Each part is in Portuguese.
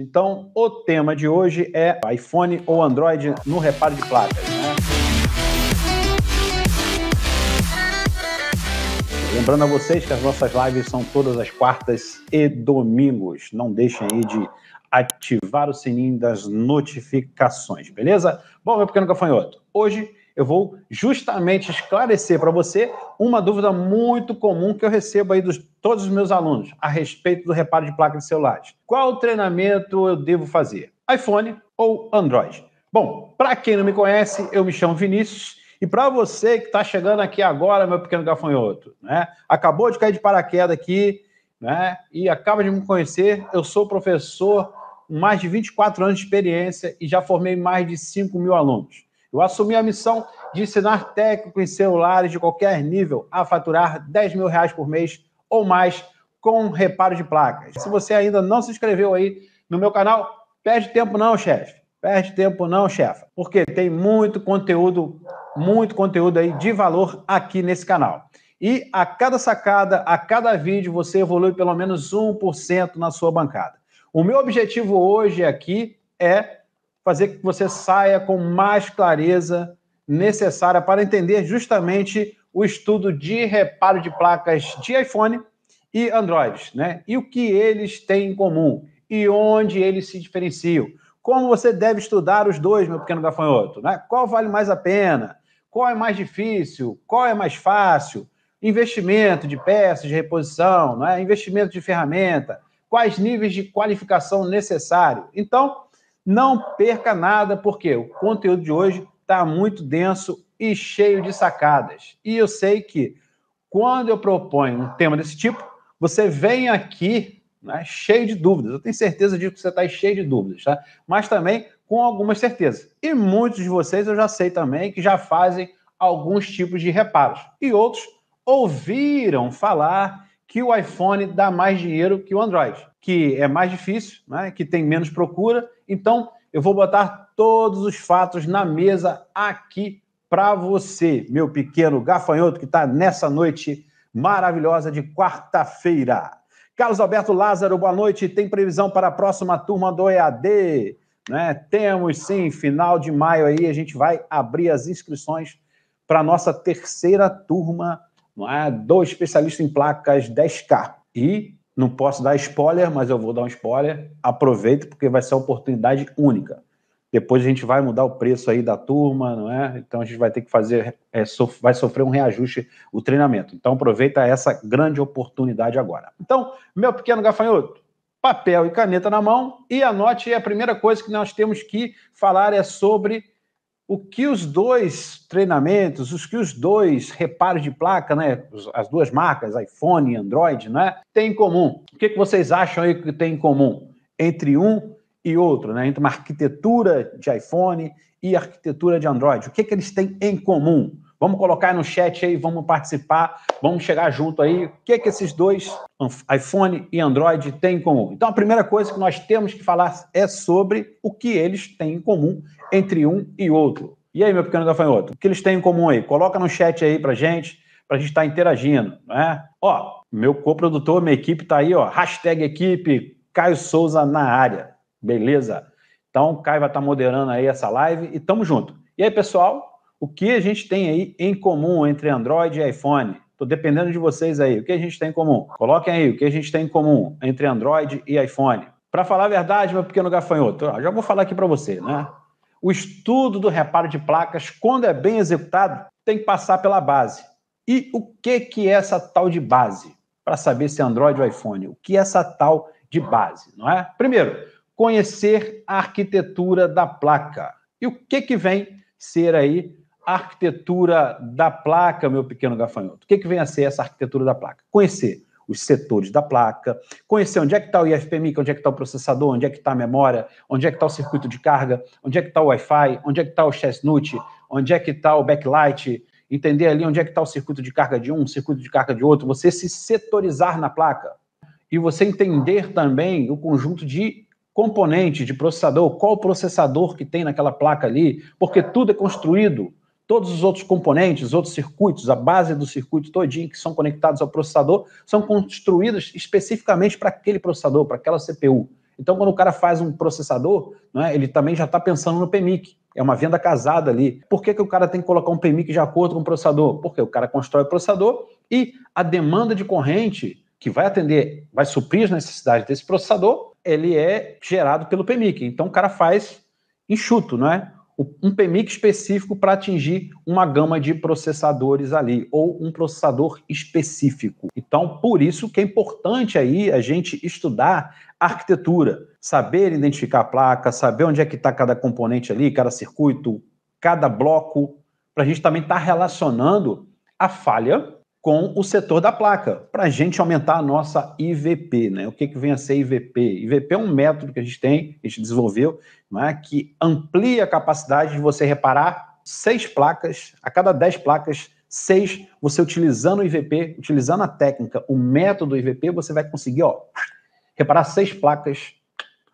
Então, o tema de hoje é iPhone ou Android no reparo de placas. Né? Lembrando a vocês que as nossas lives são todas as quartas e domingos. Não deixem aí de ativar o sininho das notificações, beleza? Bom, meu pequeno gafanhoto, hoje eu vou justamente esclarecer para você uma dúvida muito comum que eu recebo aí dos todos os meus alunos a respeito do reparo de placa de celulares. Qual treinamento eu devo fazer? iPhone ou Android? Bom, para quem não me conhece, eu me chamo Vinícius e para você que está chegando aqui agora, meu pequeno gafanhoto, né? Acabou de cair de paraquedas aqui, né? E acaba de me conhecer, eu sou professor com mais de 24 anos de experiência e já formei mais de 5 mil alunos. Eu assumi a missão de ensinar técnicos em celulares de qualquer nível a faturar 10 mil reais por mês ou mais com reparo de placas. Se você ainda não se inscreveu aí no meu canal, perde tempo não, chefe. Perde tempo não, chefe, Porque tem muito conteúdo, muito conteúdo aí de valor aqui nesse canal. E a cada sacada, a cada vídeo, você evolui pelo menos 1% na sua bancada. O meu objetivo hoje aqui é fazer que você saia com mais clareza necessária para entender justamente o estudo de reparo de placas de iPhone e Android, né? E o que eles têm em comum e onde eles se diferenciam. Como você deve estudar os dois, meu pequeno gafanhoto, né? Qual vale mais a pena? Qual é mais difícil? Qual é mais fácil? Investimento de peças de reposição, não é? investimento de ferramenta, quais níveis de qualificação necessário. Então, não perca nada, porque o conteúdo de hoje está muito denso e cheio de sacadas. E eu sei que quando eu proponho um tema desse tipo, você vem aqui né, cheio de dúvidas. Eu tenho certeza de que você está cheio de dúvidas, tá? mas também com algumas certezas. E muitos de vocês eu já sei também que já fazem alguns tipos de reparos. E outros ouviram falar que o iPhone dá mais dinheiro que o Android, que é mais difícil, né, que tem menos procura então, eu vou botar todos os fatos na mesa aqui para você, meu pequeno gafanhoto que está nessa noite maravilhosa de quarta-feira. Carlos Alberto Lázaro, boa noite. Tem previsão para a próxima turma do EAD? Né? Temos sim, final de maio aí a gente vai abrir as inscrições para a nossa terceira turma não é? do especialista em placas 10K. E não posso dar spoiler, mas eu vou dar um spoiler. Aproveita, porque vai ser uma oportunidade única. Depois a gente vai mudar o preço aí da turma, não é? Então a gente vai ter que fazer, é, sof vai sofrer um reajuste o treinamento. Então aproveita essa grande oportunidade agora. Então, meu pequeno gafanhoto, papel e caneta na mão e anote. aí a primeira coisa que nós temos que falar é sobre o que os dois treinamentos, os que os dois reparos de placa, né, as duas marcas, iPhone e Android, né, têm em comum? O que, que vocês acham aí que tem em comum entre um e outro, né, entre uma arquitetura de iPhone e arquitetura de Android? O que, que eles têm em comum? Vamos colocar aí no chat aí, vamos participar, vamos chegar junto aí. O que é que esses dois, iPhone e Android, têm em comum? Então, a primeira coisa que nós temos que falar é sobre o que eles têm em comum entre um e outro. E aí, meu pequeno gafanhoto, o que eles têm em comum aí? Coloca no chat aí pra gente, pra gente estar tá interagindo, né? Ó, meu co-produtor, minha equipe tá aí, ó, hashtag equipe, Caio Souza na área, beleza? Então, o Caio vai estar tá moderando aí essa live e tamo junto. E aí, pessoal, o que a gente tem aí em comum entre Android e iPhone? Estou dependendo de vocês aí. O que a gente tem em comum? Coloquem aí o que a gente tem em comum entre Android e iPhone. Para falar a verdade, meu pequeno gafanhoto, já vou falar aqui para você, né? O estudo do reparo de placas, quando é bem executado, tem que passar pela base. E o que, que é essa tal de base? Para saber se é Android ou iPhone, o que é essa tal de base, não é? Primeiro, conhecer a arquitetura da placa. E o que, que vem ser aí arquitetura da placa, meu pequeno gafanhoto. O que, é que vem a ser essa arquitetura da placa? Conhecer os setores da placa, conhecer onde é que está o IFPMI, onde é que está o processador, onde é que está a memória, onde é que está o circuito de carga, onde é que está o Wi-Fi, onde é que está o chestnut, onde é que está o backlight, entender ali onde é que está o circuito de carga de um, circuito de carga de outro, você se setorizar na placa e você entender também o conjunto de componentes de processador, qual processador que tem naquela placa ali, porque tudo é construído Todos os outros componentes, os outros circuitos, a base do circuito todinho que são conectados ao processador, são construídos especificamente para aquele processador, para aquela CPU. Então, quando o cara faz um processador, né, ele também já está pensando no PMIC. É uma venda casada ali. Por que, que o cara tem que colocar um PMIC de acordo com o processador? Porque o cara constrói o processador e a demanda de corrente que vai atender, vai suprir as necessidades desse processador, ele é gerado pelo PMIC. Então, o cara faz enxuto, não é? um PMIC específico para atingir uma gama de processadores ali, ou um processador específico. Então, por isso que é importante aí a gente estudar arquitetura, saber identificar a placa, saber onde é que está cada componente ali, cada circuito, cada bloco, para a gente também estar tá relacionando a falha com o setor da placa, para a gente aumentar a nossa IVP. Né? O que, que vem a ser IVP? IVP é um método que a gente tem, a gente desenvolveu, né, que amplia a capacidade de você reparar seis placas, a cada dez placas, seis, você utilizando o IVP, utilizando a técnica, o método IVP, você vai conseguir ó, reparar seis placas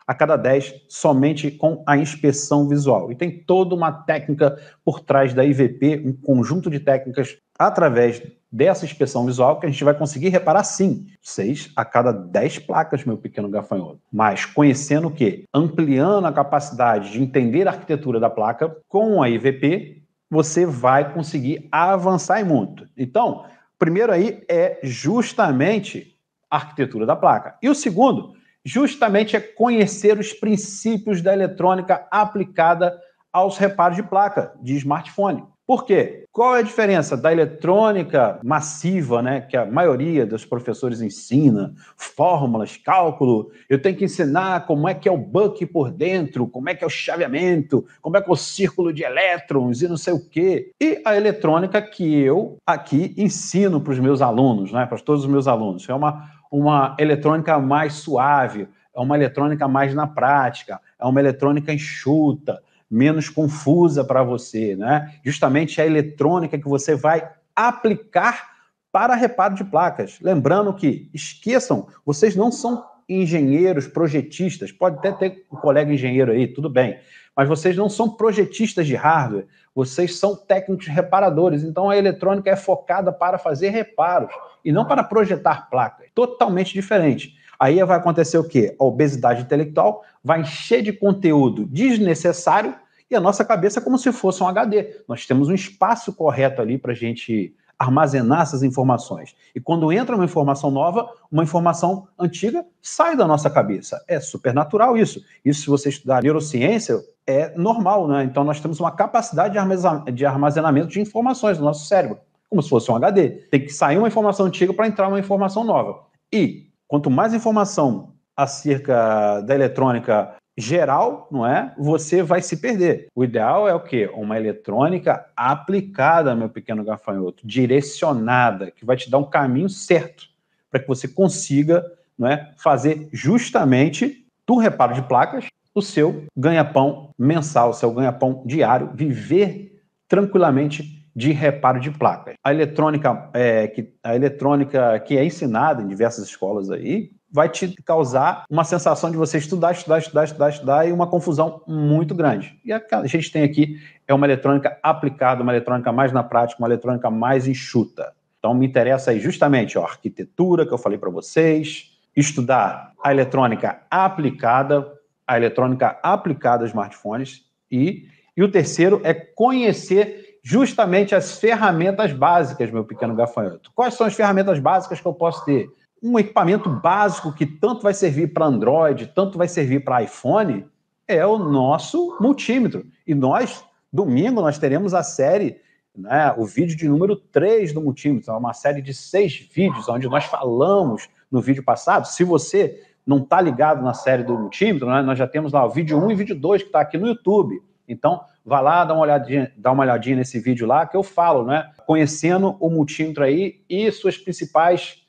a cada dez somente com a inspeção visual. E tem toda uma técnica por trás da IVP, um conjunto de técnicas através dessa inspeção visual que a gente vai conseguir reparar sim, seis a cada dez placas, meu pequeno gafanhoto. Mas conhecendo o quê? Ampliando a capacidade de entender a arquitetura da placa com a IVP, você vai conseguir avançar e muito. Então, primeiro aí é justamente a arquitetura da placa. E o segundo, justamente é conhecer os princípios da eletrônica aplicada aos reparos de placa de smartphone. Por quê? Qual é a diferença da eletrônica massiva, né, que a maioria dos professores ensina, fórmulas, cálculo? Eu tenho que ensinar como é que é o buck por dentro, como é que é o chaveamento, como é que é o círculo de elétrons e não sei o quê. E a eletrônica que eu aqui ensino para os meus alunos, né, para todos os meus alunos. É uma, uma eletrônica mais suave, é uma eletrônica mais na prática, é uma eletrônica enxuta, menos confusa para você, né? Justamente a eletrônica que você vai aplicar para reparo de placas. Lembrando que, esqueçam, vocês não são engenheiros, projetistas, pode até ter um colega engenheiro aí, tudo bem, mas vocês não são projetistas de hardware, vocês são técnicos reparadores, então a eletrônica é focada para fazer reparos e não para projetar placas, totalmente diferente. Aí vai acontecer o quê? A obesidade intelectual vai encher de conteúdo desnecessário e a nossa cabeça é como se fosse um HD. Nós temos um espaço correto ali para a gente armazenar essas informações. E quando entra uma informação nova, uma informação antiga sai da nossa cabeça. É supernatural isso. Isso, se você estudar neurociência, é normal, né? Então, nós temos uma capacidade de armazenamento de informações no nosso cérebro, como se fosse um HD. Tem que sair uma informação antiga para entrar uma informação nova. E quanto mais informação acerca da eletrônica geral, não é? Você vai se perder. O ideal é o quê? Uma eletrônica aplicada, meu pequeno gafanhoto, direcionada, que vai te dar um caminho certo para que você consiga, não é, fazer justamente do reparo de placas o seu ganha-pão mensal, o seu ganha-pão diário, viver tranquilamente de reparo de placas. A eletrônica, é, que, a eletrônica que é ensinada em diversas escolas aí, vai te causar uma sensação de você estudar, estudar, estudar, estudar, estudar e uma confusão muito grande. E a que a gente tem aqui é uma eletrônica aplicada, uma eletrônica mais na prática, uma eletrônica mais enxuta. Então me interessa aí justamente ó, a arquitetura que eu falei para vocês, estudar a eletrônica aplicada, a eletrônica aplicada a smartphones e, e o terceiro é conhecer justamente as ferramentas básicas, meu pequeno gafanhoto. Quais são as ferramentas básicas que eu posso ter? um equipamento básico que tanto vai servir para Android, tanto vai servir para iPhone, é o nosso multímetro. E nós, domingo, nós teremos a série, né, o vídeo de número 3 do multímetro. É uma série de seis vídeos, onde nós falamos no vídeo passado. Se você não está ligado na série do multímetro, né, nós já temos lá o vídeo 1 e vídeo 2 que está aqui no YouTube. Então, vá lá, dá uma olhadinha, dá uma olhadinha nesse vídeo lá que eu falo, né? Conhecendo o multímetro aí e suas principais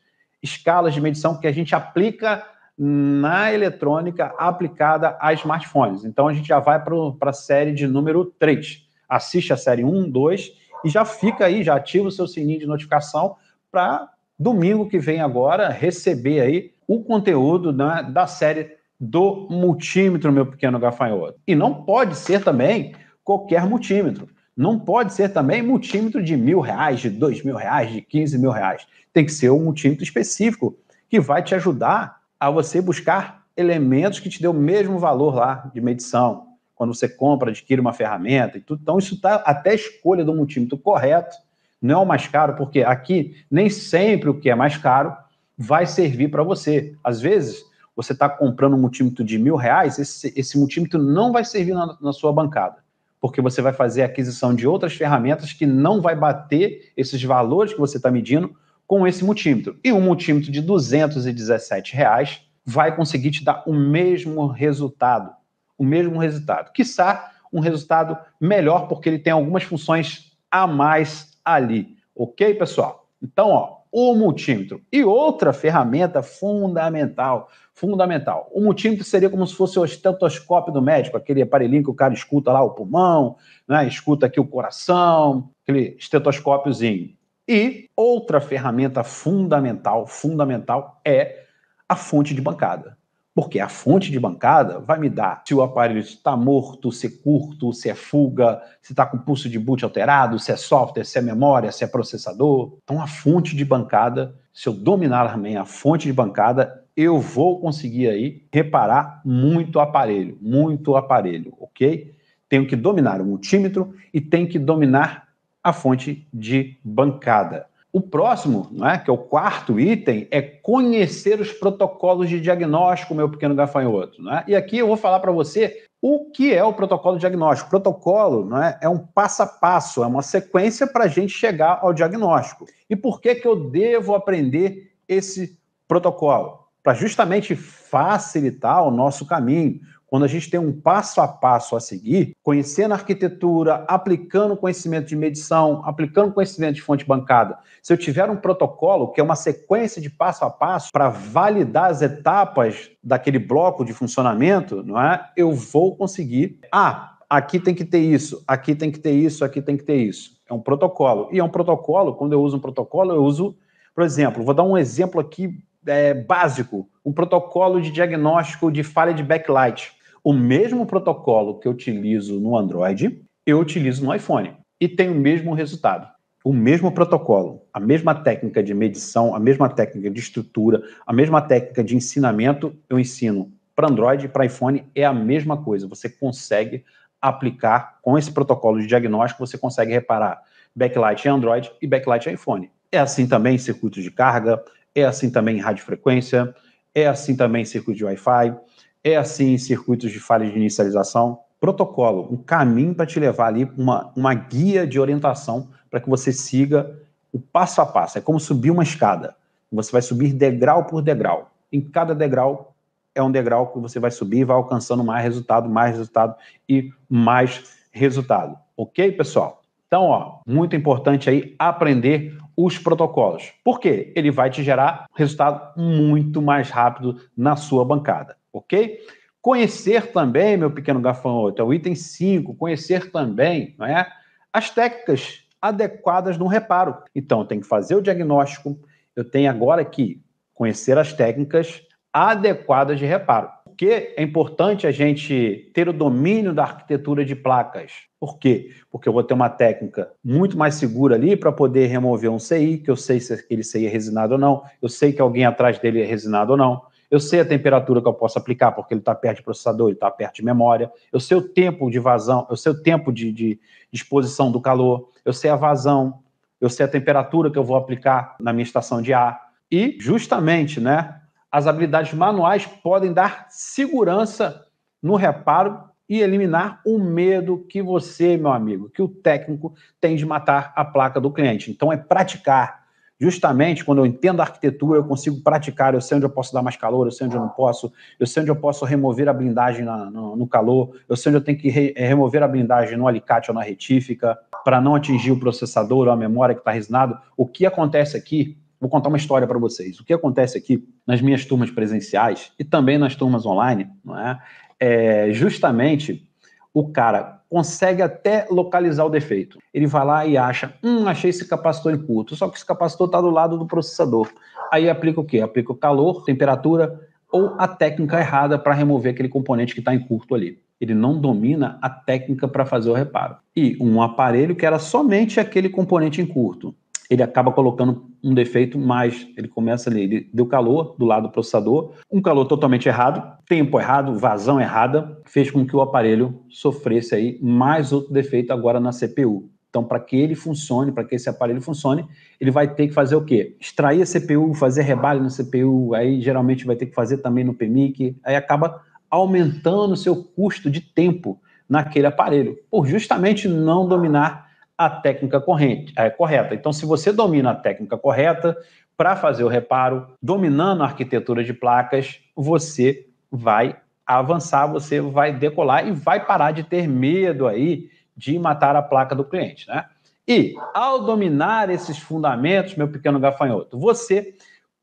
escalas de medição que a gente aplica na eletrônica aplicada a smartphones. Então a gente já vai para a série de número 3. Assiste a série 1, 2 e já fica aí, já ativa o seu sininho de notificação para domingo que vem agora receber aí o conteúdo né, da série do multímetro, meu pequeno gafanhoto. E não pode ser também qualquer multímetro. Não pode ser também multímetro de mil reais, de dois mil reais, de quinze mil reais. Tem que ser um multímetro específico que vai te ajudar a você buscar elementos que te dê o mesmo valor lá de medição. Quando você compra, adquire uma ferramenta e tudo. Então, isso está até a escolha do multímetro correto, não é o mais caro, porque aqui nem sempre o que é mais caro vai servir para você. Às vezes, você está comprando um multímetro de mil reais, esse, esse multímetro não vai servir na, na sua bancada porque você vai fazer a aquisição de outras ferramentas que não vai bater esses valores que você está medindo com esse multímetro. E um multímetro de 217 reais vai conseguir te dar o mesmo resultado, o mesmo resultado. Quiçá um resultado melhor, porque ele tem algumas funções a mais ali. Ok, pessoal? Então, ó, o multímetro. E outra ferramenta fundamental fundamental. Um multímetro seria como se fosse o estetoscópio do médico, aquele aparelhinho que o cara escuta lá o pulmão, né, escuta aqui o coração, aquele estetoscópiozinho. E outra ferramenta fundamental, fundamental é a fonte de bancada. Porque a fonte de bancada vai me dar se o aparelho está morto, se é curto, se é fuga, se está com pulso de boot alterado, se é software, se é memória, se é processador. Então a fonte de bancada, se eu dominar também a fonte de bancada, eu vou conseguir aí reparar muito aparelho, muito aparelho, ok? Tenho que dominar o multímetro e tenho que dominar a fonte de bancada. O próximo, é? que é o quarto item, é conhecer os protocolos de diagnóstico, meu pequeno gafanhoto. é? E aqui eu vou falar para você o que é o protocolo diagnóstico. O protocolo né, é um passo a passo, é uma sequência para a gente chegar ao diagnóstico. E por que, que eu devo aprender esse protocolo? para justamente facilitar o nosso caminho. Quando a gente tem um passo a passo a seguir, conhecendo a arquitetura, aplicando conhecimento de medição, aplicando conhecimento de fonte bancada, se eu tiver um protocolo que é uma sequência de passo a passo para validar as etapas daquele bloco de funcionamento, não é? Eu vou conseguir. Ah, aqui tem que ter isso, aqui tem que ter isso, aqui tem que ter isso. É um protocolo. E é um protocolo, quando eu uso um protocolo, eu uso, por exemplo, vou dar um exemplo aqui é, básico, um protocolo de diagnóstico de falha de backlight. O mesmo protocolo que eu utilizo no Android, eu utilizo no iPhone e tem o mesmo resultado. O mesmo protocolo, a mesma técnica de medição, a mesma técnica de estrutura, a mesma técnica de ensinamento, eu ensino para Android e para iPhone é a mesma coisa. Você consegue aplicar com esse protocolo de diagnóstico, você consegue reparar backlight em Android e backlight em iPhone. É assim também em circuitos de carga, é assim também em radiofrequência, é assim também em circuito de Wi-Fi, é assim em circuitos de falha de inicialização. Protocolo, um caminho para te levar ali, uma, uma guia de orientação para que você siga o passo a passo. É como subir uma escada. Você vai subir degrau por degrau. Em cada degrau é um degrau que você vai subir e vai alcançando mais resultado, mais resultado e mais resultado. Ok, pessoal? Então, ó, muito importante aí aprender os protocolos. Por quê? Ele vai te gerar resultado muito mais rápido na sua bancada, ok? Conhecer também, meu pequeno gafanhoto, é o item 5, conhecer também não é? as técnicas adequadas no reparo. Então, eu tenho que fazer o diagnóstico, eu tenho agora que conhecer as técnicas, adequadas de reparo. Por que é importante a gente ter o domínio da arquitetura de placas? Por quê? Porque eu vou ter uma técnica muito mais segura ali para poder remover um CI, que eu sei se aquele CI é resinado ou não, eu sei que alguém atrás dele é resinado ou não, eu sei a temperatura que eu posso aplicar, porque ele está perto de processador, ele está perto de memória, eu sei o tempo de vazão, eu sei o tempo de, de exposição do calor, eu sei a vazão, eu sei a temperatura que eu vou aplicar na minha estação de ar. E justamente, né, as habilidades manuais podem dar segurança no reparo e eliminar o medo que você, meu amigo, que o técnico tem de matar a placa do cliente. Então é praticar. Justamente quando eu entendo a arquitetura, eu consigo praticar, eu sei onde eu posso dar mais calor, eu sei onde eu não posso, eu sei onde eu posso remover a blindagem na, no, no, calor, eu sei onde eu tenho que re eh, remover a blindagem no alicate ou na retífica, para não atingir o processador ou a memória que está resinado. O que acontece aqui Vou contar uma história para vocês. O que acontece aqui nas minhas turmas presenciais e também nas turmas online, não é? é justamente o cara consegue até localizar o defeito. Ele vai lá e acha, hum, achei esse capacitor curto. só que esse capacitor está do lado do processador. Aí aplica o quê? Aplica o calor, temperatura ou a técnica errada para remover aquele componente que está curto ali. Ele não domina a técnica para fazer o reparo. E um aparelho que era somente aquele componente em curto ele acaba colocando um defeito, mas ele começa ali, ele deu calor do lado do processador, um calor totalmente errado, tempo errado, vazão errada, fez com que o aparelho sofresse aí mais outro defeito agora na CPU. Então, para que ele funcione, para que esse aparelho funcione, ele vai ter que fazer o quê? Extrair a CPU, fazer rebalho na CPU, aí geralmente vai ter que fazer também no PMIC, aí acaba aumentando o seu custo de tempo naquele aparelho, por justamente não dominar a técnica corrente, é, correta. Então, se você domina a técnica correta para fazer o reparo, dominando a arquitetura de placas, você vai avançar, você vai decolar e vai parar de ter medo aí de matar a placa do cliente, né? E ao dominar esses fundamentos, meu pequeno gafanhoto, você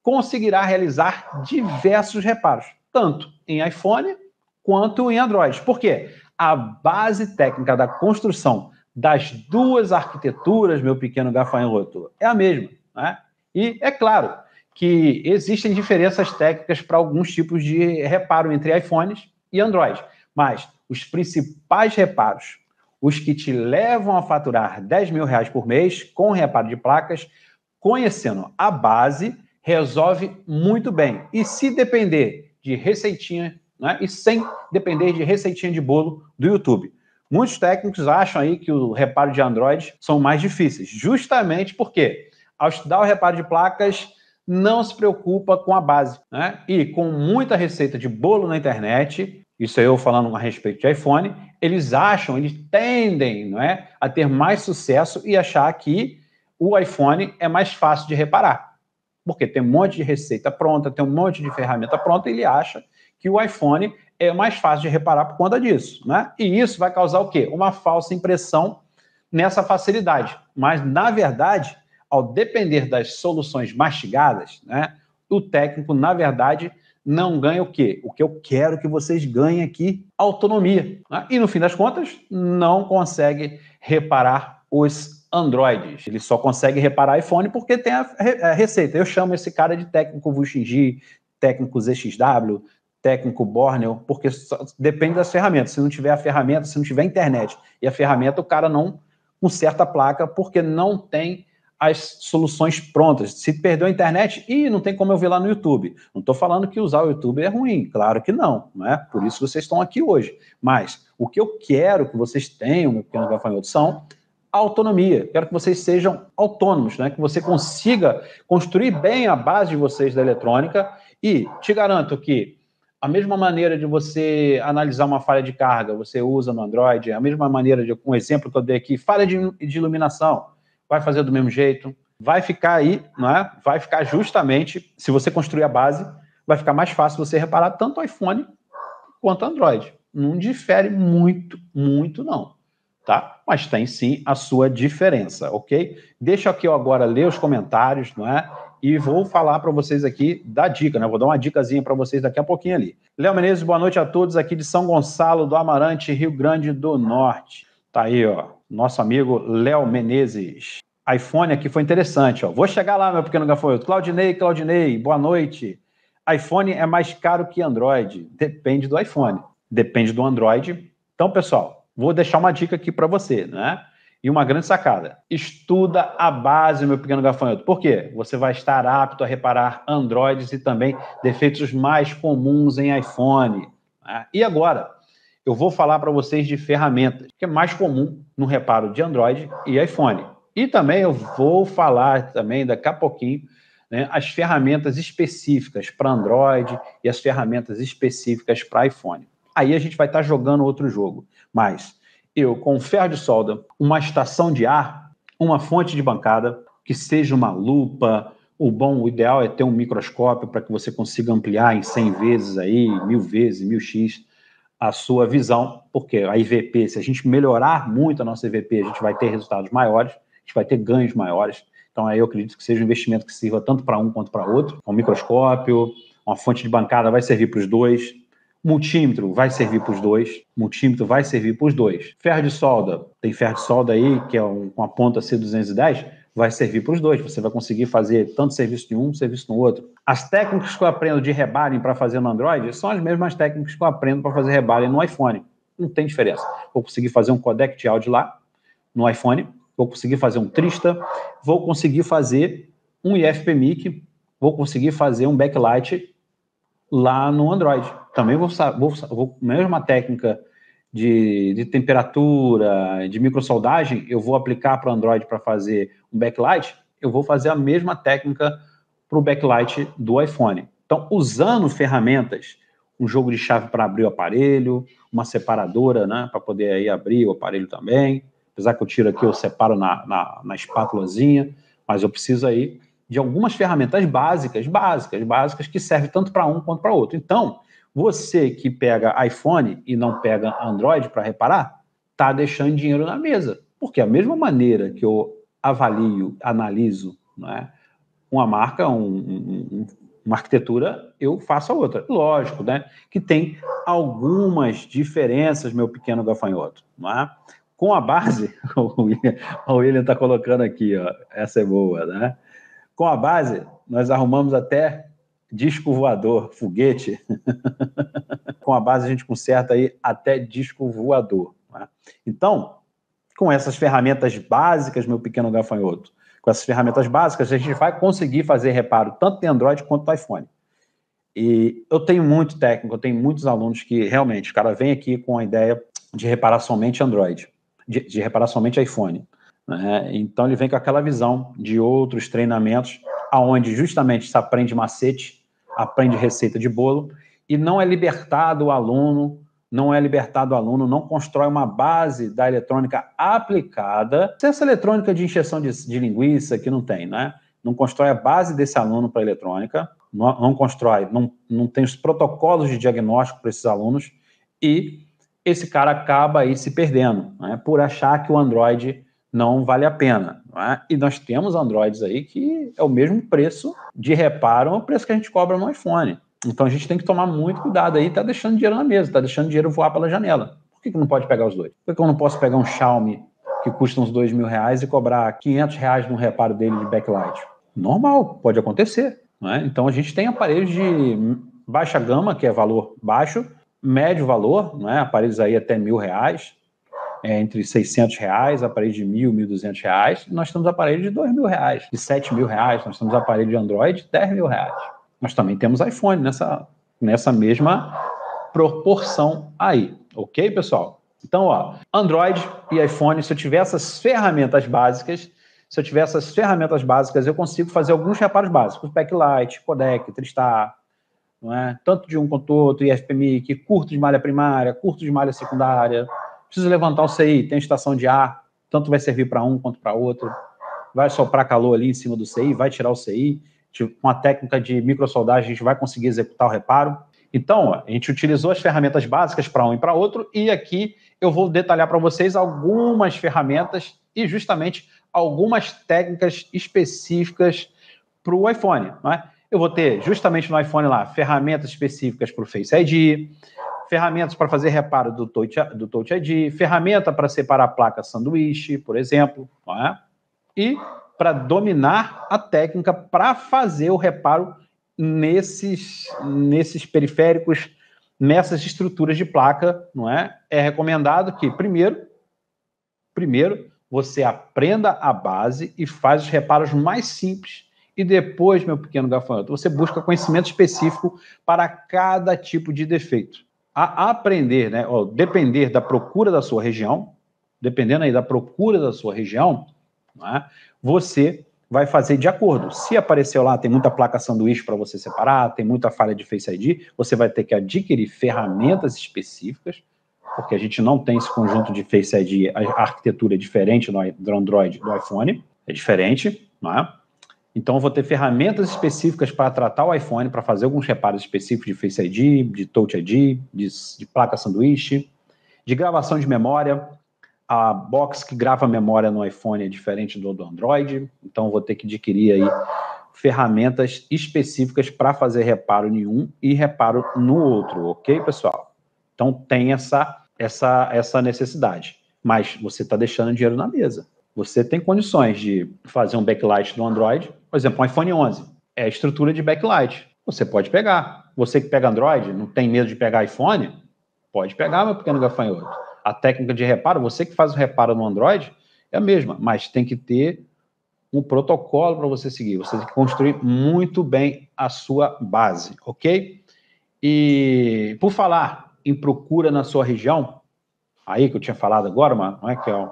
conseguirá realizar diversos reparos, tanto em iPhone quanto em Android. Por quê? A base técnica da construção das duas arquiteturas, meu pequeno gafanhoto, é a mesma. Né? E é claro que existem diferenças técnicas para alguns tipos de reparo entre iPhones e Android, mas os principais reparos, os que te levam a faturar 10 mil reais por mês com reparo de placas, conhecendo a base, resolve muito bem. E se depender de receitinha, né? e sem depender de receitinha de bolo do YouTube. Muitos técnicos acham aí que o reparo de Android são mais difíceis, justamente porque, ao estudar o reparo de placas, não se preocupa com a base, né? E com muita receita de bolo na internet, isso é eu falando a respeito de iPhone, eles acham, eles tendem, não é, a ter mais sucesso e achar que o iPhone é mais fácil de reparar. Porque tem um monte de receita pronta, tem um monte de ferramenta pronta, e ele acha que o iPhone é mais fácil de reparar por conta disso, né? E isso vai causar o quê? Uma falsa impressão nessa facilidade. Mas, na verdade, ao depender das soluções mastigadas, né? O técnico, na verdade, não ganha o quê? O que eu quero que vocês ganhem aqui, autonomia. Né? E no fim das contas, não consegue reparar os Androids. Ele só consegue reparar iPhone porque tem a, re a receita. Eu chamo esse cara de técnico Vuxingi, técnico ZXW, técnico Borneo, porque depende das ferramentas. Se não tiver a ferramenta, se não tiver internet e a ferramenta, o cara não conserta a placa porque não tem as soluções prontas. Se perdeu a internet, e não tem como eu ver lá no YouTube. Não estou falando que usar o YouTube é ruim, claro que não, né? Por isso vocês estão aqui hoje. Mas o que eu quero que vocês tenham, meu pequeno gafanhoto, são autonomia. Quero que vocês sejam autônomos, né? Que você consiga construir bem a base de vocês da eletrônica e te garanto que a mesma maneira de você analisar uma falha de carga, você usa no Android, a mesma maneira de um exemplo que eu dei aqui, falha de, de iluminação, vai fazer do mesmo jeito, vai ficar aí, não é? Vai ficar justamente, se você construir a base, vai ficar mais fácil você reparar tanto o iPhone quanto o Android. Não difere muito, muito não, tá? Mas tem sim a sua diferença, ok? Deixa aqui eu agora ler os comentários, não é? e vou falar para vocês aqui da dica, né? Vou dar uma dicazinha para vocês daqui a pouquinho ali. Léo Menezes, boa noite a todos aqui de São Gonçalo do Amarante, Rio Grande do Norte. Tá aí, ó, nosso amigo Léo Menezes. iPhone aqui foi interessante, ó. Vou chegar lá, meu pequeno gafanhoto. Claudinei, Claudinei, boa noite. iPhone é mais caro que Android. Depende do iPhone, depende do Android. Então, pessoal, vou deixar uma dica aqui para você, né? E uma grande sacada: estuda a base, meu pequeno gafanhoto. Por quê? Você vai estar apto a reparar Androids e também defeitos mais comuns em iPhone. Né? E agora, eu vou falar para vocês de ferramentas, que é mais comum no reparo de Android e iPhone. E também eu vou falar também daqui a pouquinho né, as ferramentas específicas para Android e as ferramentas específicas para iPhone. Aí a gente vai estar tá jogando outro jogo. Mas eu, com um ferro de solda, uma estação de ar, uma fonte de bancada, que seja uma lupa, o bom, o ideal é ter um microscópio para que você consiga ampliar em 100 vezes aí, mil vezes, mil x a sua visão, porque a IVP, se a gente melhorar muito a nossa IVP, a gente vai ter resultados maiores, a gente vai ter ganhos maiores. Então, aí eu acredito que seja um investimento que sirva tanto para um quanto para outro. Um microscópio, uma fonte de bancada vai servir para os dois. Multímetro vai servir para os dois. Multímetro vai servir para os dois. Ferro de solda, tem ferro de solda aí, que é um, uma ponta C210, vai servir para os dois. Você vai conseguir fazer tanto serviço de um, serviço no outro. As técnicas que eu aprendo de rebalem para fazer no Android são as mesmas técnicas que eu aprendo para fazer rebalem no iPhone. Não tem diferença. Vou conseguir fazer um codec de áudio lá, no iPhone. Vou conseguir fazer um Trista. Vou conseguir fazer um IFP-MIC. Vou conseguir fazer um backlight lá no Android. Também vou usar vou, vou, mesma técnica de, de temperatura, de microsoldagem, eu vou aplicar para o Android para fazer um backlight, eu vou fazer a mesma técnica para o backlight do iPhone. Então, usando ferramentas, um jogo de chave para abrir o aparelho, uma separadora né, para poder aí abrir o aparelho também, apesar que eu tiro aqui, eu separo na, na, na espátulazinha, mas eu preciso aí de algumas ferramentas básicas, básicas, básicas, que servem tanto para um quanto para outro. Então, você que pega iPhone e não pega Android para reparar, está deixando dinheiro na mesa. Porque a mesma maneira que eu avalio, analiso né, uma marca, um, um, uma arquitetura, eu faço a outra. Lógico, né? Que tem algumas diferenças, meu pequeno gafanhoto. Não é? Com a base, o William está colocando aqui, ó, essa é boa, né? Com a base, nós arrumamos até disco voador, foguete. com a base, a gente conserta aí até disco voador. Né? Então, com essas ferramentas básicas, meu pequeno gafanhoto, com essas ferramentas básicas, a gente vai conseguir fazer reparo tanto em Android quanto no iPhone. E eu tenho muito técnico, eu tenho muitos alunos que realmente, o cara vem aqui com a ideia de reparar somente Android, de, de reparar somente iPhone. Né? Então ele vem com aquela visão de outros treinamentos, aonde justamente se aprende macete, aprende receita de bolo, e não é libertado o aluno, não é libertado o aluno, não constrói uma base da eletrônica aplicada. Essa eletrônica de injeção de, de linguiça que não tem, né? Não constrói a base desse aluno para a eletrônica, não, não constrói, não, não tem os protocolos de diagnóstico para esses alunos, e esse cara acaba aí se perdendo, né? Por achar que o Android não vale a pena. É? E nós temos Androids aí que é o mesmo preço de reparo, é o preço que a gente cobra no iPhone. Então a gente tem que tomar muito cuidado aí, tá deixando dinheiro na mesa, tá deixando dinheiro voar pela janela. Por que, que não pode pegar os dois? Por que, eu não posso pegar um Xiaomi que custa uns dois mil reais e cobrar 500 reais no reparo dele de backlight? Normal, pode acontecer. É? Então a gente tem aparelhos de baixa gama, que é valor baixo, médio valor, é? aparelhos aí até mil reais, é, entre 600 reais, aparelho de 1.000, 1.200 reais, e nós temos aparelho de 2.000 reais, de 7.000 reais, nós temos aparelho de Android de mil reais. Nós também temos iPhone nessa, nessa mesma proporção aí, ok, pessoal? Então, ó, Android e iPhone, se eu tiver essas ferramentas básicas, se eu tiver essas ferramentas básicas, eu consigo fazer alguns reparos básicos, backlight, codec, tristar, não é? Tanto de um quanto do outro, IFPMIC, curto de malha primária, curto de malha secundária, preciso levantar o CI, tem estação de ar, tanto vai servir para um quanto para outro. Vai soprar calor ali em cima do CI, vai tirar o CI. Com a técnica de microsoldagem, a gente vai conseguir executar o reparo. Então, a gente utilizou as ferramentas básicas para um e para outro, e aqui eu vou detalhar para vocês algumas ferramentas e justamente algumas técnicas específicas para o iPhone. Não é? Eu vou ter justamente no iPhone lá ferramentas específicas para o Face ID, ferramentas para fazer reparo do touch, do touch ID, ferramenta para separar a placa sanduíche, por exemplo, é? e para dominar a técnica para fazer o reparo nesses, nesses periféricos, nessas estruturas de placa, não é? É recomendado que, primeiro, primeiro você aprenda a base e faz os reparos mais simples e depois, meu pequeno gafanhoto, você busca conhecimento específico para cada tipo de defeito a aprender, né, ó, depender da procura da sua região, dependendo aí da procura da sua região, né, você vai fazer de acordo. Se apareceu lá, tem muita placa sanduíche para você separar, tem muita falha de Face ID, você vai ter que adquirir ferramentas específicas, porque a gente não tem esse conjunto de Face ID, a arquitetura é diferente do Android do iPhone, é diferente, não é? Então, eu vou ter ferramentas específicas para tratar o iPhone, para fazer alguns reparos específicos de Face ID, de Touch ID, de, de placa sanduíche, de gravação de memória. A box que grava memória no iPhone é diferente do do Android, então vou ter que adquirir aí ferramentas específicas para fazer reparo em um e reparo no outro, ok, pessoal? Então tem essa essa essa necessidade, mas você está deixando dinheiro na mesa. Você tem condições de fazer um backlight no Android por exemplo, um iPhone 11 é estrutura de backlight. Você pode pegar. Você que pega Android, não tem medo de pegar iPhone, pode pegar, meu pequeno gafanhoto. A técnica de reparo, você que faz o reparo no Android, é a mesma, mas tem que ter um protocolo para você seguir. Você tem que construir muito bem a sua base, ok? E por falar em procura na sua região, aí que eu tinha falado agora, mano, não é que é um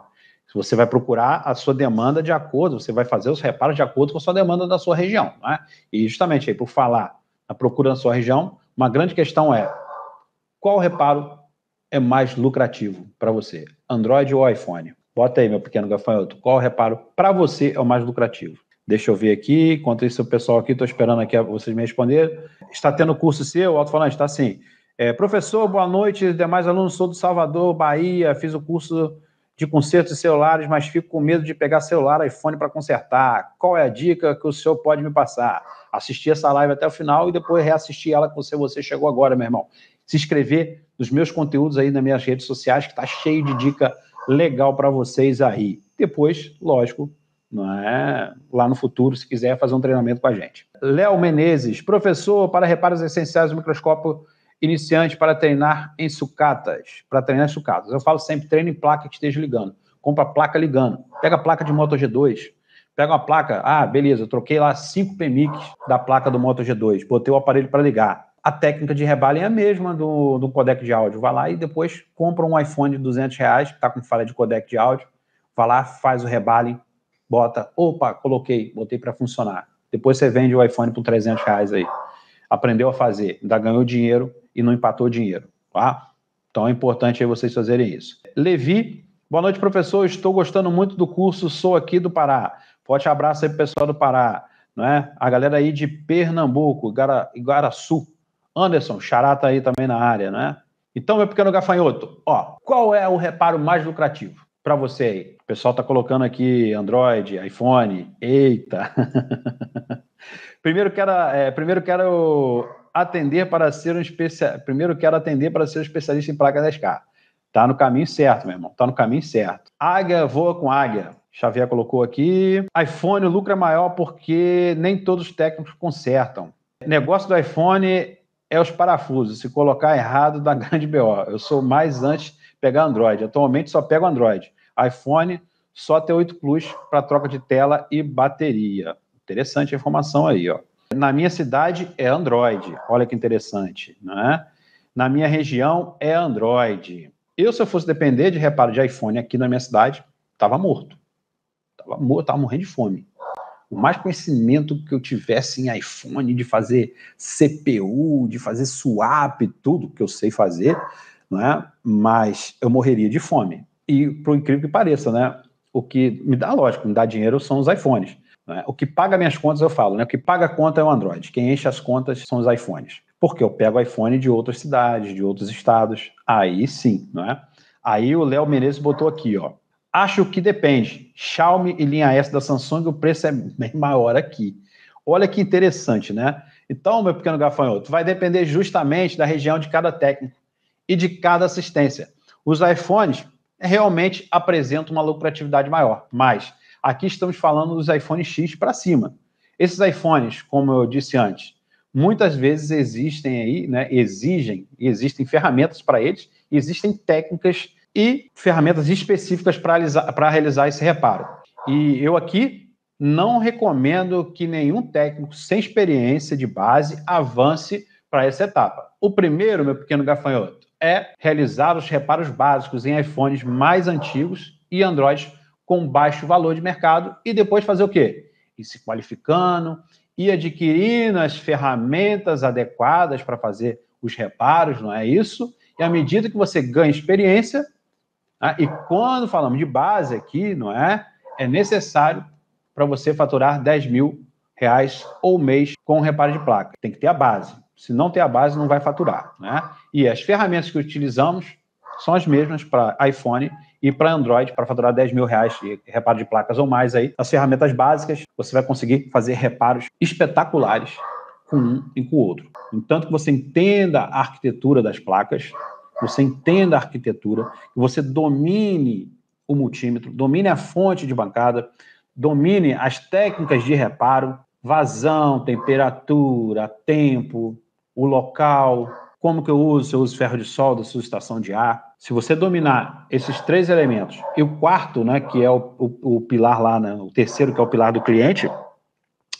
você vai procurar a sua demanda de acordo, você vai fazer os reparos de acordo com a sua demanda da sua região. Né? E justamente aí, por falar na procura da sua região, uma grande questão é qual reparo é mais lucrativo para você, Android ou iPhone? Bota aí, meu pequeno gafanhoto, qual reparo para você é o mais lucrativo? Deixa eu ver aqui, enquanto isso o pessoal aqui, estou esperando aqui vocês me responderem. Está tendo curso seu, alto-falante? Está sim. É, professor, boa noite, demais alunos, sou do Salvador, Bahia, fiz o curso de consertos de celulares, mas fico com medo de pegar celular, iPhone para consertar. Qual é a dica que o senhor pode me passar? Assistir essa live até o final e depois reassistir ela com você chegou agora, meu irmão. Se inscrever nos meus conteúdos aí nas minhas redes sociais, que está cheio de dica legal para vocês aí. Depois, lógico, é? lá no futuro, se quiser fazer um treinamento com a gente. Léo Menezes, professor, para reparos essenciais do microscópio iniciante para treinar em sucatas. Para treinar em sucatas. Eu falo sempre, treine em placa que esteja ligando. Compra placa ligando. Pega a placa de Moto G2. Pega uma placa. Ah, beleza, eu troquei lá 5 PMICs da placa do Moto G2. Botei o aparelho para ligar. A técnica de rebalem é a mesma do, do codec de áudio. Vai lá e depois compra um iPhone de 200 reais, que está com falha de codec de áudio. Vai lá, faz o rebalem, bota. Opa, coloquei, botei para funcionar. Depois você vende o iPhone por 300 reais aí. Aprendeu a fazer, ainda ganhou dinheiro e não empatou dinheiro, tá? Então é importante aí vocês fazerem isso. Levi, boa noite, professor. Estou gostando muito do curso, sou aqui do Pará. Forte abraço aí pro pessoal do Pará, não é? A galera aí de Pernambuco, Iguaraçu. Anderson, Xará aí também na área, né? Então, meu pequeno gafanhoto, ó, qual é o reparo mais lucrativo para você aí? O pessoal tá colocando aqui Android, iPhone, eita! primeiro quero, é, primeiro quero atender para ser um especialista. Primeiro quero atender para ser um especialista em placa 10K. Tá no caminho certo, meu irmão. Tá no caminho certo. Águia voa com águia. Xavier colocou aqui. iPhone lucra maior porque nem todos os técnicos consertam. Negócio do iPhone é os parafusos. Se colocar errado, dá grande BO. Eu sou mais antes pegar Android. Atualmente só pego Android. iPhone só até 8 Plus para troca de tela e bateria. Interessante a informação aí, ó. Na minha cidade é Android, olha que interessante, né? Na minha região é Android. Eu, se eu fosse depender de reparo de iPhone aqui na minha cidade, estava morto. Estava tava morrendo de fome. O mais conhecimento que eu tivesse em iPhone, de fazer CPU, de fazer swap, tudo que eu sei fazer, né? mas eu morreria de fome. E, por incrível que pareça, né? o que me dá, lógico, me dá dinheiro são os iPhones. Né? O que paga minhas contas, eu falo, né? O que paga a conta é o Android. Quem enche as contas são os iPhones. Porque eu pego iPhone de outras cidades, de outros estados. Aí sim, não é? Aí o Léo Menezes botou aqui, ó. Acho que depende. Xiaomi e linha S da Samsung, o preço é bem maior aqui. Olha que interessante, né? Então, meu pequeno gafanhoto, vai depender justamente da região de cada técnico e de cada assistência. Os iPhones realmente apresentam uma lucratividade maior, mas Aqui estamos falando dos iPhones X para cima. Esses iPhones, como eu disse antes, muitas vezes existem aí, né, exigem, existem ferramentas para eles, existem técnicas e ferramentas específicas para realizar esse reparo. E eu aqui não recomendo que nenhum técnico sem experiência de base avance para essa etapa. O primeiro, meu pequeno gafanhoto, é realizar os reparos básicos em iPhones mais antigos e Androids com baixo valor de mercado e depois fazer o quê? E se qualificando e adquirindo as ferramentas adequadas para fazer os reparos, não é isso? E à medida que você ganha experiência, né? e quando falamos de base aqui, não é? É necessário para você faturar 10 mil reais ou mês com reparo de placa. Tem que ter a base. Se não ter a base, não vai faturar. Né? E as ferramentas que utilizamos são as mesmas para iPhone e para Android, para faturar 10 mil reais de reparo de placas ou mais aí, as ferramentas básicas, você vai conseguir fazer reparos espetaculares com um e com o outro. Entanto que você entenda a arquitetura das placas, você entenda a arquitetura, que você domine o multímetro, domine a fonte de bancada, domine as técnicas de reparo, vazão, temperatura, tempo, o local, como que eu uso, se eu uso ferro de solda, se eu uso estação de ar, se você dominar esses três elementos e o quarto, né, que é o, o, o pilar lá, né, o terceiro, que é o pilar do cliente,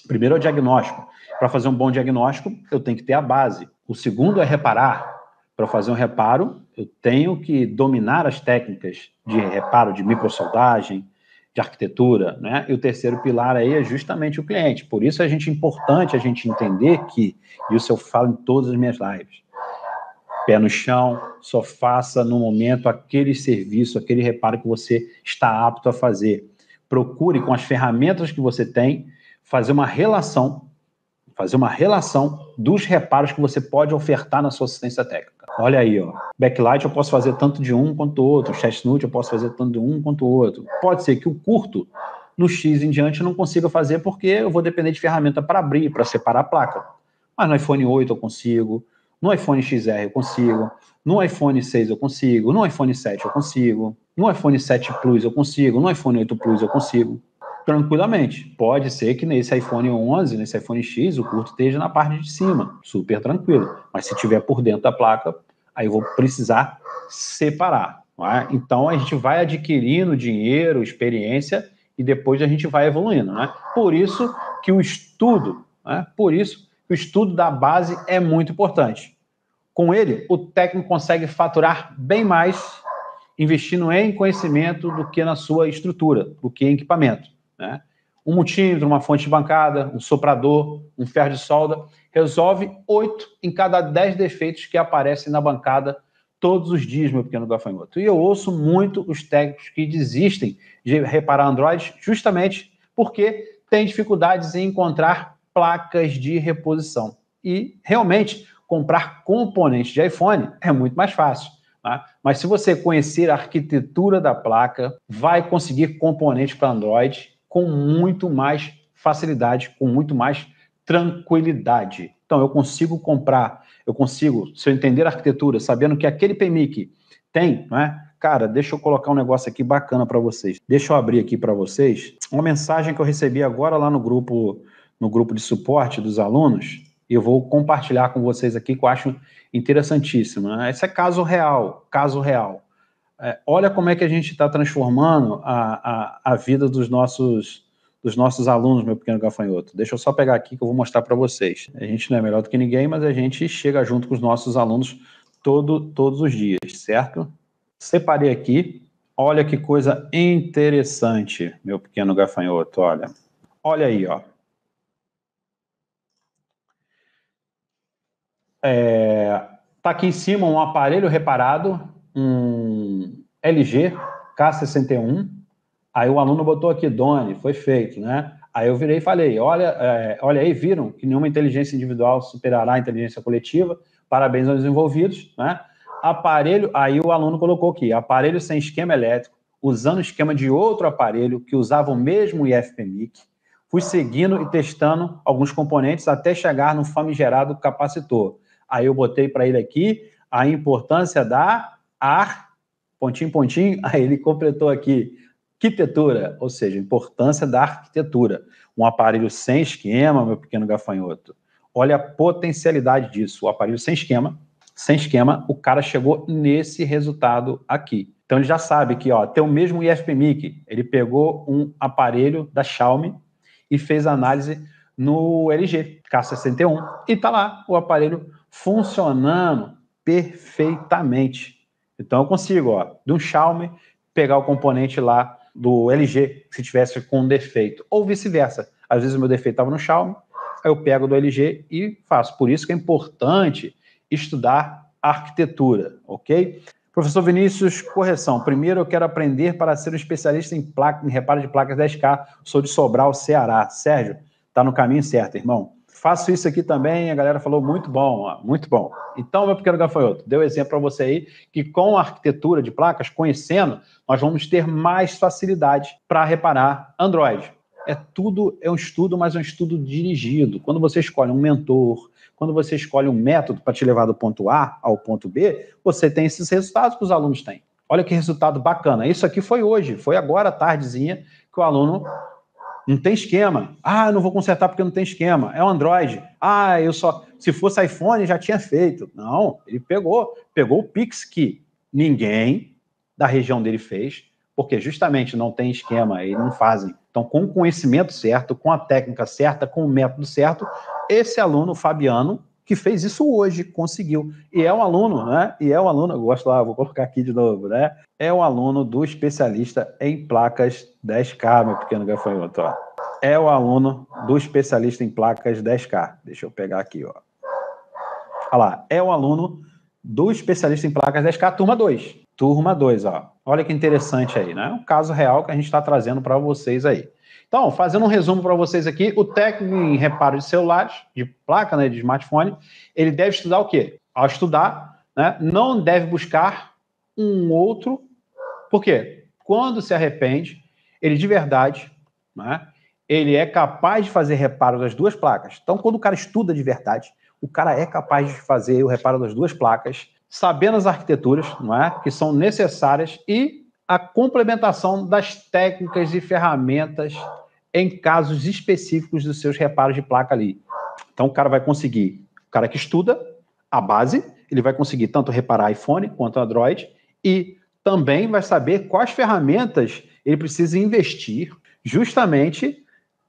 primeiro é o diagnóstico. Para fazer um bom diagnóstico, eu tenho que ter a base. O segundo é reparar. Para fazer um reparo, eu tenho que dominar as técnicas de reparo, de microsoldagem, de arquitetura, né? E o terceiro pilar aí é justamente o cliente. Por isso é gente importante a gente entender que, e isso eu falo em todas as minhas lives, pé no chão, só faça no momento aquele serviço, aquele reparo que você está apto a fazer. Procure com as ferramentas que você tem fazer uma relação, fazer uma relação dos reparos que você pode ofertar na sua assistência técnica. Olha aí, ó. Backlight eu posso fazer tanto de um quanto outro, chestnut eu posso fazer tanto de um quanto outro. Pode ser que o curto no X em diante eu não consiga fazer porque eu vou depender de ferramenta para abrir, para separar a placa. Mas no iPhone 8 eu consigo, no iPhone XR eu consigo. No iPhone 6 eu consigo. No iPhone 7 eu consigo. No iPhone 7 Plus eu consigo. No iPhone 8 Plus eu consigo. Tranquilamente. Pode ser que nesse iPhone 11, nesse iPhone X, o curto esteja na parte de cima. Super tranquilo. Mas se tiver por dentro da placa, aí eu vou precisar separar. É? Então a gente vai adquirindo dinheiro, experiência e depois a gente vai evoluindo. Né? Por isso que o estudo, né? por isso o estudo da base é muito importante. Com ele, o técnico consegue faturar bem mais investindo em conhecimento do que na sua estrutura, do que em equipamento. Né? Um multímetro, uma fonte de bancada, um soprador, um ferro de solda, resolve oito em cada dez defeitos que aparecem na bancada todos os dias, meu pequeno gafanhoto. E eu ouço muito os técnicos que desistem de reparar Android justamente porque têm dificuldades em encontrar placas de reposição. E realmente comprar componentes de iPhone é muito mais fácil. Tá? Mas se você conhecer a arquitetura da placa, vai conseguir componentes para Android com muito mais facilidade, com muito mais tranquilidade. Então, eu consigo comprar, eu consigo, se eu entender a arquitetura, sabendo que aquele PMIC tem, né? Cara, deixa eu colocar um negócio aqui bacana para vocês. Deixa eu abrir aqui para vocês uma mensagem que eu recebi agora lá no grupo no grupo de suporte dos alunos, e eu vou compartilhar com vocês aqui, que eu acho interessantíssimo. Né? Esse é caso real, caso real. É, olha como é que a gente está transformando a, a, a vida dos nossos dos nossos alunos, meu pequeno gafanhoto. Deixa eu só pegar aqui que eu vou mostrar para vocês. A gente não é melhor do que ninguém, mas a gente chega junto com os nossos alunos todo, todos os dias, certo? Separei aqui. Olha que coisa interessante, meu pequeno gafanhoto, olha. Olha aí, ó. É, tá aqui em cima um aparelho reparado, um LG K61. Aí o aluno botou aqui, Doni, foi feito, né? Aí eu virei e falei: olha, é, olha aí, viram que nenhuma inteligência individual superará a inteligência coletiva. Parabéns aos envolvidos, né? Aparelho, aí o aluno colocou aqui: aparelho sem esquema elétrico, usando o esquema de outro aparelho que usava o mesmo IFPMIC. Fui seguindo e testando alguns componentes até chegar no famigerado capacitor. Aí eu botei para ele aqui a importância da ar, pontinho, pontinho. Aí ele completou aqui arquitetura, ou seja, importância da arquitetura. Um aparelho sem esquema, meu pequeno gafanhoto. Olha a potencialidade disso. O aparelho sem esquema, sem esquema, o cara chegou nesse resultado aqui. Então ele já sabe que, ó, tem o mesmo IFPMIC. Ele pegou um aparelho da Xiaomi e fez análise no LG K61 e tá lá o aparelho funcionando perfeitamente. Então eu consigo, ó, de um Xiaomi, pegar o componente lá do LG, se tivesse com defeito, ou vice-versa. Às vezes o meu defeito estava no Xiaomi, aí eu pego do LG e faço. Por isso que é importante estudar arquitetura, ok? Professor Vinícius, correção. Primeiro eu quero aprender para ser um especialista em, placa, em reparo de placas 10K. Sou de Sobral, Ceará. Sérgio, está no caminho certo, irmão. Faço isso aqui também, a galera falou muito bom, ó, muito bom. Então, meu pequeno gafanhoto, deu exemplo para você aí que com a arquitetura de placas, conhecendo, nós vamos ter mais facilidade para reparar Android. É tudo, é um estudo, mas é um estudo dirigido. Quando você escolhe um mentor, quando você escolhe um método para te levar do ponto A ao ponto B, você tem esses resultados que os alunos têm. Olha que resultado bacana. Isso aqui foi hoje, foi agora, tardezinha, que o aluno não tem esquema. Ah, não vou consertar porque não tem esquema. É o Android. Ah, eu só. Se fosse iPhone, já tinha feito. Não, ele pegou, pegou o Pix que ninguém da região dele fez, porque justamente não tem esquema, e não fazem. Então, com o conhecimento certo, com a técnica certa, com o método certo, esse aluno, Fabiano, que fez isso hoje, conseguiu. E é um aluno, né? E é um aluno, eu gosto lá, vou colocar aqui de novo, né? É um aluno do especialista em placas 10K, meu pequeno gafanhoto. Ó. É o aluno do especialista em placas 10K. Deixa eu pegar aqui, ó. Olha lá, é o aluno do especialista em placas 10K, turma 2. Turma 2, ó. Olha que interessante aí, né? É um caso real que a gente está trazendo para vocês aí. Então, fazendo um resumo para vocês aqui, o técnico em reparo de celulares, de placa, né, de smartphone, ele deve estudar o quê? Ao estudar, né, não deve buscar um outro, porque quando se arrepende, ele de verdade, né, ele é capaz de fazer reparo das duas placas. Então, quando o cara estuda de verdade, o cara é capaz de fazer o reparo das duas placas, sabendo as arquiteturas, não é, que são necessárias e a complementação das técnicas e ferramentas em casos específicos dos seus reparos de placa ali. Então, o cara vai conseguir, o cara que estuda a base, ele vai conseguir tanto reparar iPhone quanto Android e também vai saber quais ferramentas ele precisa investir, justamente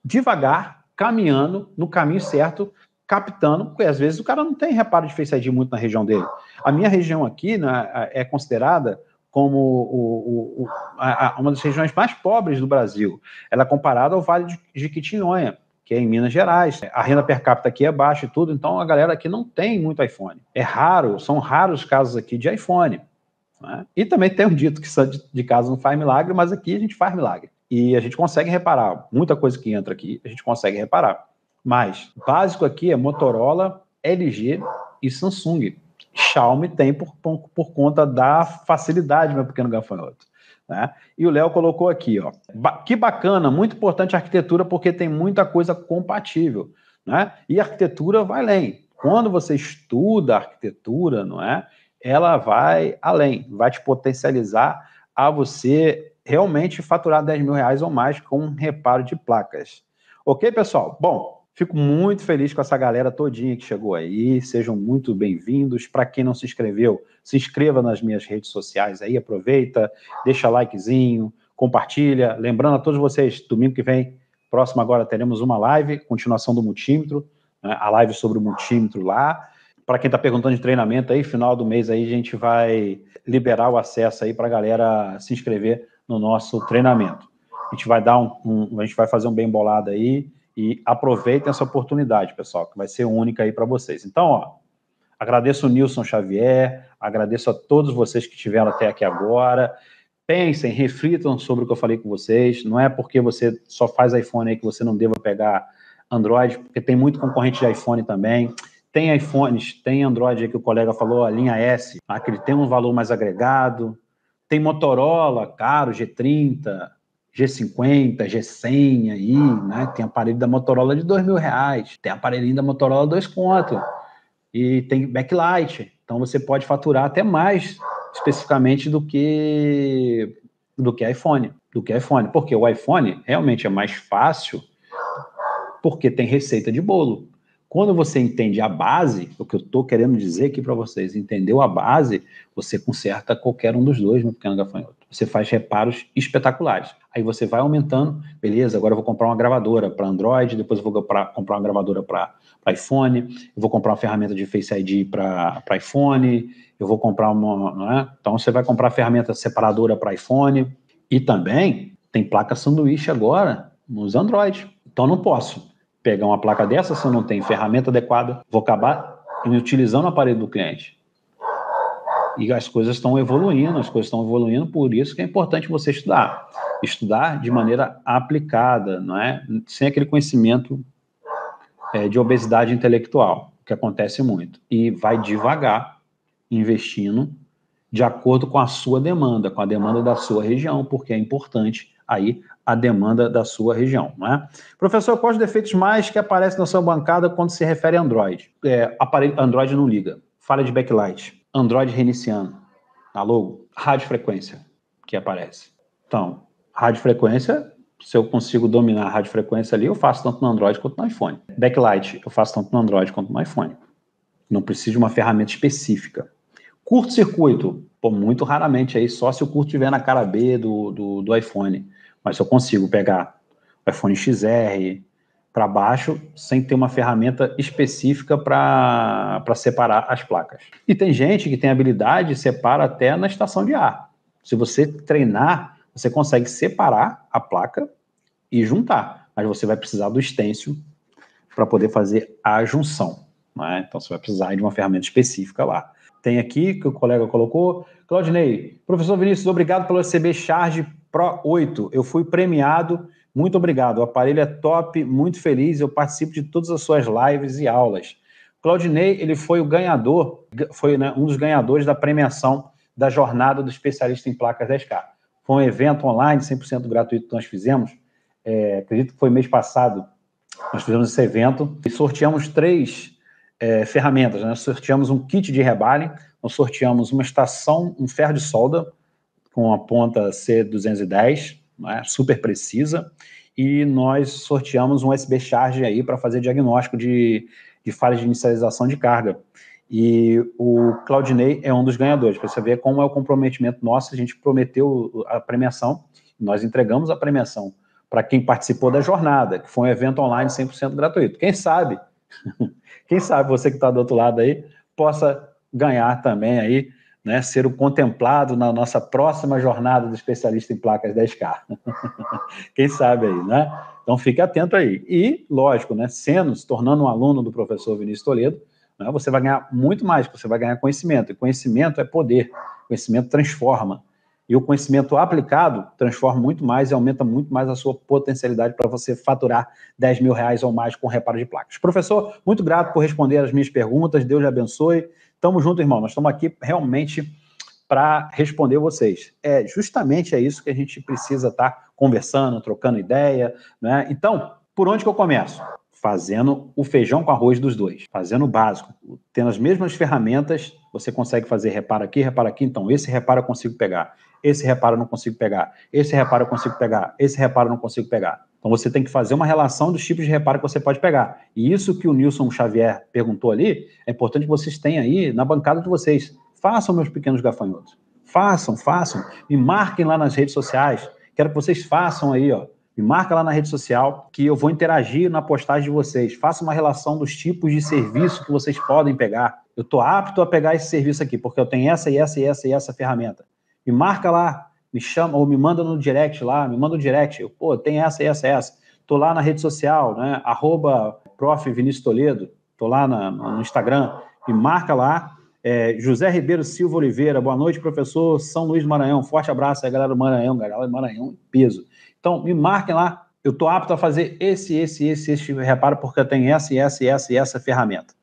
devagar, caminhando no caminho certo, captando, porque às vezes o cara não tem reparo de Face ID muito na região dele. A minha região aqui né, é considerada como o, o, a, uma das regiões mais pobres do Brasil. Ela é comparada ao Vale de Quitinhonha, que é em Minas Gerais. A renda per capita aqui é baixa e tudo, então a galera aqui não tem muito iPhone. É raro, são raros casos aqui de iPhone. Né? E também tem um dito que de casa não faz milagre, mas aqui a gente faz milagre. E a gente consegue reparar. Muita coisa que entra aqui, a gente consegue reparar. Mas, básico aqui é Motorola, LG e Samsung. Xiaomi tem por, por conta da facilidade, meu pequeno gafanhoto. Né? E o Léo colocou aqui, ó, que bacana, muito importante a arquitetura porque tem muita coisa compatível, né? E a arquitetura vai além. Quando você estuda a arquitetura, não é? Ela vai além, vai te potencializar a você realmente faturar 10 mil reais ou mais com um reparo de placas. Ok, pessoal? Bom, Fico muito feliz com essa galera todinha que chegou aí. Sejam muito bem-vindos. Para quem não se inscreveu, se inscreva nas minhas redes sociais aí, aproveita, deixa likezinho, compartilha. Lembrando a todos vocês, domingo que vem, próximo agora teremos uma live, continuação do multímetro, né? a live sobre o multímetro lá. Para quem está perguntando de treinamento aí, final do mês aí a gente vai liberar o acesso aí para a galera se inscrever no nosso treinamento. A gente vai dar um, um a gente vai fazer um bem bolado aí e aproveitem essa oportunidade, pessoal, que vai ser única aí para vocês. Então, ó, agradeço o Nilson Xavier, agradeço a todos vocês que estiveram até aqui agora. Pensem, reflitam sobre o que eu falei com vocês. Não é porque você só faz iPhone aí que você não deva pegar Android, porque tem muito concorrente de iPhone também. Tem iPhones, tem Android aí que o colega falou, a linha S, aquele tem um valor mais agregado. Tem Motorola, caro, G30, G50, G100 aí, né? Tem aparelho da Motorola de dois mil reais, tem aparelhinho da Motorola dois conto e tem backlight. Então você pode faturar até mais especificamente do que do que iPhone, do que iPhone, porque o iPhone realmente é mais fácil porque tem receita de bolo. Quando você entende a base, o que eu estou querendo dizer aqui para vocês, entendeu a base, você conserta qualquer um dos dois no pequeno gafanhoto. Você faz reparos espetaculares. Aí você vai aumentando, beleza, agora eu vou comprar uma gravadora para Android, depois eu vou comprar, comprar uma gravadora para iPhone, eu vou comprar uma ferramenta de Face ID para iPhone, eu vou comprar uma. Não é? Então você vai comprar a ferramenta separadora para iPhone. E também tem placa sanduíche agora nos Android. Então não posso pegar uma placa dessa, se eu não tenho ferramenta adequada, vou acabar inutilizando a parede do cliente. E as coisas estão evoluindo, as coisas estão evoluindo, por isso que é importante você estudar. Estudar de maneira aplicada, não é? Sem aquele conhecimento é, de obesidade intelectual, que acontece muito. E vai devagar investindo de acordo com a sua demanda, com a demanda da sua região, porque é importante aí a demanda da sua região. Não é? Professor, quais os defeitos mais que aparecem na sua bancada quando se refere a Android? É, aparelho, Android não liga, falha de backlight, Android reiniciando, Alô. logo, frequência que aparece. Então, frequência, se eu consigo dominar a frequência ali, eu faço tanto no Android quanto no iPhone. Backlight, eu faço tanto no Android quanto no iPhone. Não preciso de uma ferramenta específica. Curto-circuito, pô, muito raramente aí, só se o curto estiver na cara B do, do, do iPhone mas eu consigo pegar o iPhone XR para baixo sem ter uma ferramenta específica para separar as placas. E tem gente que tem habilidade separa até na estação de ar. Se você treinar, você consegue separar a placa e juntar, mas você vai precisar do stencil para poder fazer a junção. Né? Então você vai precisar de uma ferramenta específica lá. Tem aqui que o colega colocou. Claudinei, professor Vinícius, obrigado pelo CB Charge Pro 8, eu fui premiado. Muito obrigado. O aparelho é top, muito feliz. Eu participo de todas as suas lives e aulas. Claudinei, ele foi o ganhador, foi né, um dos ganhadores da premiação da jornada do especialista em placas 10K. Foi um evento online, 100% gratuito que nós fizemos. É, acredito que foi mês passado. Nós fizemos esse evento e sorteamos três é, ferramentas. Né? Nós sorteamos um kit de rebalho. nós sorteamos uma estação, um ferro de solda, com a ponta C210, né, super precisa, e nós sorteamos um USB Charge aí para fazer diagnóstico de, de falhas de inicialização de carga. E o Claudinei é um dos ganhadores, para você ver como é o comprometimento nosso, a gente prometeu a premiação, nós entregamos a premiação para quem participou da jornada, que foi um evento online 100% gratuito. Quem sabe, quem sabe você que está do outro lado aí, possa ganhar também aí né, ser o contemplado na nossa próxima jornada do especialista em placas 10K. Quem sabe aí, né? Então fique atento aí. E, lógico, né, sendo, se tornando um aluno do professor Vinícius Toledo, né, você vai ganhar muito mais, você vai ganhar conhecimento. E conhecimento é poder, conhecimento transforma. E o conhecimento aplicado transforma muito mais e aumenta muito mais a sua potencialidade para você faturar 10 mil reais ou mais com reparo de placas. Professor, muito grato por responder as minhas perguntas, Deus lhe abençoe. Tamo junto, irmão. Nós estamos aqui realmente para responder vocês. É justamente é isso que a gente precisa estar tá conversando, trocando ideia, né? Então, por onde que eu começo? fazendo o feijão com arroz dos dois, fazendo o básico, tendo as mesmas ferramentas, você consegue fazer reparo aqui, reparo aqui, então esse reparo eu consigo pegar, esse reparo eu não consigo pegar, esse reparo eu consigo pegar, esse reparo eu não consigo pegar. Então você tem que fazer uma relação dos tipos de reparo que você pode pegar. E isso que o Nilson Xavier perguntou ali, é importante que vocês tenham aí na bancada de vocês. Façam meus pequenos gafanhotos. Façam, façam, me marquem lá nas redes sociais. Quero que vocês façam aí, ó me marca lá na rede social que eu vou interagir na postagem de vocês. Faça uma relação dos tipos de serviço que vocês podem pegar. Eu estou apto a pegar esse serviço aqui, porque eu tenho essa e essa e essa e essa ferramenta. Me marca lá, me chama, ou me manda no direct lá, me manda no direct. Eu, Pô, tem essa e essa e essa. Estou lá na rede social, né? Arroba prof. Vinícius Toledo. Estou lá na, no Instagram. Me marca lá. É, José Ribeiro Silva Oliveira, boa noite, professor São Luís do Maranhão. Forte abraço aí, galera do Maranhão, galera do Maranhão, peso. Então, me marquem lá, eu estou apto a fazer esse, esse, esse, esse tipo reparo, porque eu tenho essa, essa, essa e essa ferramenta.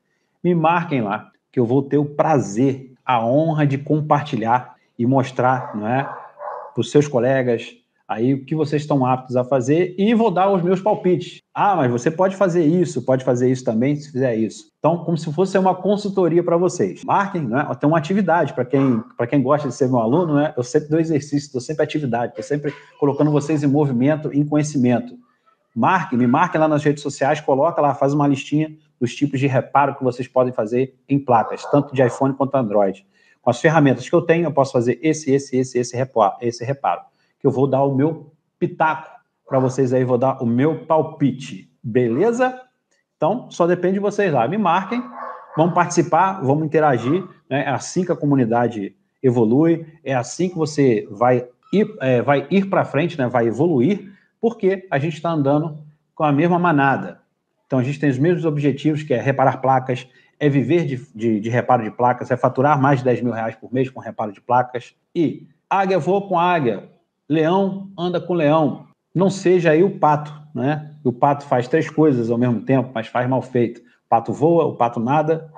Me marquem lá, que eu vou ter o prazer, a honra de compartilhar e mostrar não é, para os seus colegas, aí o que vocês estão aptos a fazer e vou dar os meus palpites. Ah, mas você pode fazer isso, pode fazer isso também se fizer isso. Então, como se fosse uma consultoria para vocês. Marquem, né? Tem uma atividade para quem para quem gosta de ser meu aluno, né? Eu sempre dou exercício, dou sempre atividade, estou sempre colocando vocês em movimento, em conhecimento. Marquem, me marquem lá nas redes sociais, coloca lá, faz uma listinha dos tipos de reparo que vocês podem fazer em placas, tanto de iPhone quanto Android. Com as ferramentas que eu tenho, eu posso fazer esse, esse, esse, esse reparo. Esse reparo que eu vou dar o meu pitaco para vocês aí, vou dar o meu palpite, beleza? Então, só depende de vocês lá. Me marquem, vamos participar, vamos interagir. Né? É assim que a comunidade evolui, é assim que você vai ir, é, vai ir para frente, né? vai evoluir, porque a gente está andando com a mesma manada. Então, a gente tem os mesmos objetivos, que é reparar placas, é viver de, de, de reparo de placas, é faturar mais de 10 mil reais por mês com reparo de placas. E águia voa com águia, leão anda com leão. Não seja aí o pato, né? O pato faz três coisas ao mesmo tempo, mas faz mal feito. O pato voa, o pato nada,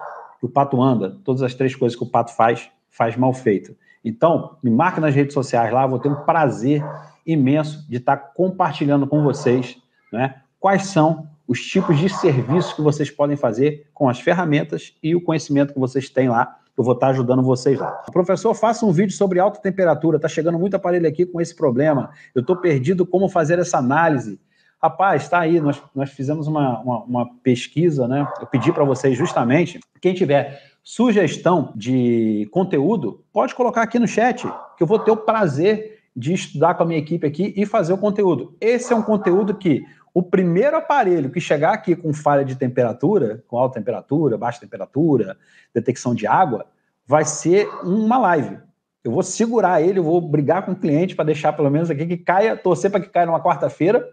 o pato anda. Todas as três coisas que o pato faz, faz mal feito. Então, me marca nas redes sociais lá, vou ter um prazer imenso de estar compartilhando com vocês né, quais são os tipos de serviços que vocês podem fazer com as ferramentas e o conhecimento que vocês têm lá eu vou estar ajudando vocês lá. Professor, faça um vídeo sobre alta temperatura, está chegando muito aparelho aqui com esse problema, eu estou perdido como fazer essa análise. Rapaz, está aí, nós, nós fizemos uma, uma, uma pesquisa, né? Eu pedi para vocês justamente, quem tiver sugestão de conteúdo, pode colocar aqui no chat, que eu vou ter o prazer de estudar com a minha equipe aqui e fazer o conteúdo. Esse é um conteúdo que o primeiro aparelho que chegar aqui com falha de temperatura, com alta temperatura, baixa temperatura, detecção de água, vai ser uma live. Eu vou segurar ele, eu vou brigar com o cliente para deixar pelo menos aqui que caia, torcer para que caia numa quarta-feira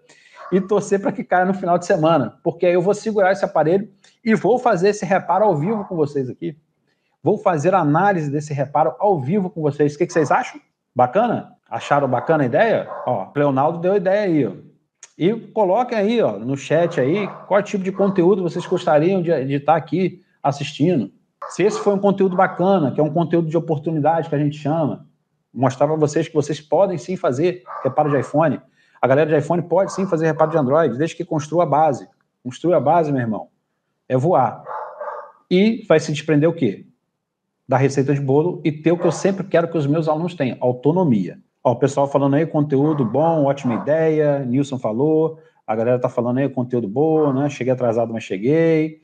e torcer para que caia no final de semana, porque aí eu vou segurar esse aparelho e vou fazer esse reparo ao vivo com vocês aqui. Vou fazer análise desse reparo ao vivo com vocês. O que, que vocês acham? Bacana? Acharam bacana a ideia? Ó, Leonardo deu ideia aí. Ó. E coloquem aí ó, no chat aí qual tipo de conteúdo vocês gostariam de estar tá aqui assistindo. Se esse foi um conteúdo bacana, que é um conteúdo de oportunidade que a gente chama, mostrar para vocês que vocês podem sim fazer reparo de iPhone. A galera de iPhone pode sim fazer reparo de Android, desde que construa a base. Construa a base, meu irmão. É voar. E vai se desprender o quê? Da receita de bolo e ter o que eu sempre quero que os meus alunos tenham, autonomia. Ó, o pessoal falando aí, conteúdo bom, ótima ideia, Nilson falou, a galera tá falando aí, conteúdo bom, né? Cheguei atrasado, mas cheguei.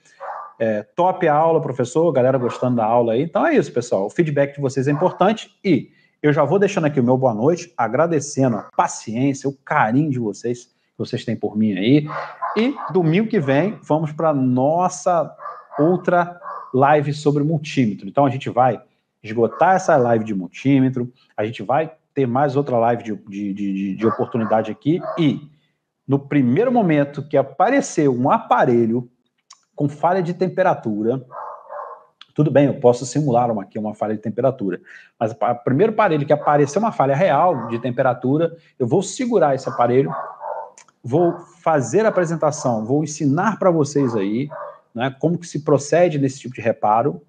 É, top a aula, professor, galera gostando da aula aí. Então é isso, pessoal. O feedback de vocês é importante e eu já vou deixando aqui o meu boa noite, agradecendo a paciência, o carinho de vocês que vocês têm por mim aí. E domingo que vem vamos para nossa outra live sobre multímetro. Então a gente vai esgotar essa live de multímetro, a gente vai ter mais outra live de, de, de, de oportunidade aqui. E no primeiro momento que aparecer um aparelho com falha de temperatura, tudo bem, eu posso simular uma, aqui uma falha de temperatura, mas o primeiro aparelho que aparecer uma falha real de temperatura, eu vou segurar esse aparelho, vou fazer a apresentação, vou ensinar para vocês aí né, como que se procede nesse tipo de reparo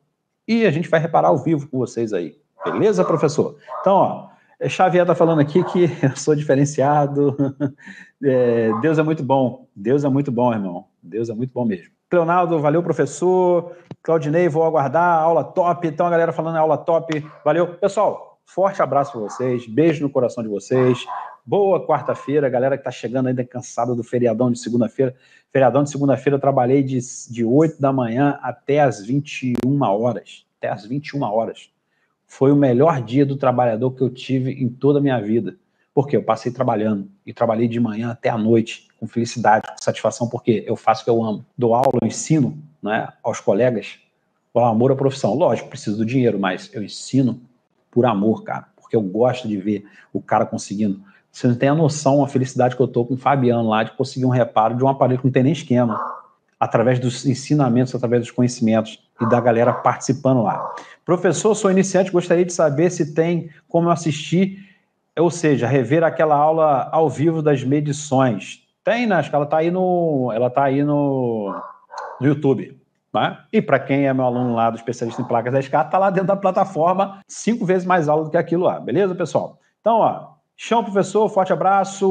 e a gente vai reparar ao vivo com vocês aí. Beleza, professor? Então, ó, é, Xavier está falando aqui que eu sou diferenciado. É, Deus é muito bom. Deus é muito bom, irmão. Deus é muito bom mesmo. Leonardo, valeu, professor. Claudinei, vou aguardar. Aula top. Então, a galera falando aula top. Valeu. Pessoal, forte abraço para vocês. Beijo no coração de vocês. Boa quarta-feira, galera que está chegando ainda cansada do feriadão de segunda-feira. Feriadão de segunda-feira eu trabalhei de, de 8 da manhã até as 21 horas. Até as 21 horas foi o melhor dia do trabalhador que eu tive em toda a minha vida. Porque eu passei trabalhando e trabalhei de manhã até a noite, com felicidade, com satisfação, porque eu faço o que eu amo. Dou aula, eu ensino né, aos colegas por amor à profissão. Lógico, preciso do dinheiro, mas eu ensino por amor, cara, porque eu gosto de ver o cara conseguindo. Você não tem a noção, a felicidade que eu estou com o Fabiano lá de conseguir um reparo de um aparelho que não tem nem esquema, através dos ensinamentos, através dos conhecimentos e da galera participando lá. Professor, sou iniciante, gostaria de saber se tem como assistir, ou seja, rever aquela aula ao vivo das medições. Tem, né? Acho que ela está aí no, ela tá aí no, no YouTube. Né? E para quem é meu aluno lá do especialista em placas da SCAR, está lá dentro da plataforma cinco vezes mais aula do que aquilo lá, beleza, pessoal? Então, ó, Chão, professor, forte abraço.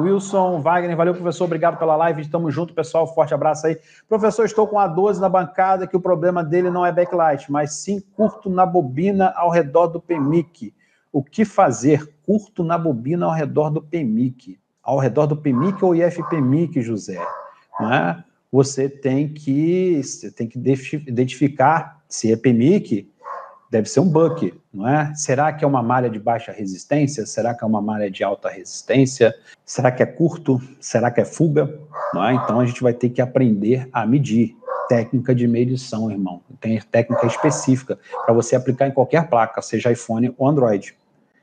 Wilson, Wagner, valeu, professor. Obrigado pela live. Estamos junto, pessoal. Forte abraço aí. Professor, estou com a 12 na bancada, que o problema dele não é backlight, mas sim curto na bobina ao redor do PMIC. O que fazer? Curto na bobina ao redor do PMIC. Ao redor do PMIC ou IFPMIC, José? né? Você tem que, você tem que identificar se é PMIC, deve ser um buck, não é? Será que é uma malha de baixa resistência? Será que é uma malha de alta resistência? Será que é curto? Será que é fuga? Não é? Então a gente vai ter que aprender a medir. Técnica de medição, irmão. Tem técnica específica para você aplicar em qualquer placa, seja iPhone ou Android.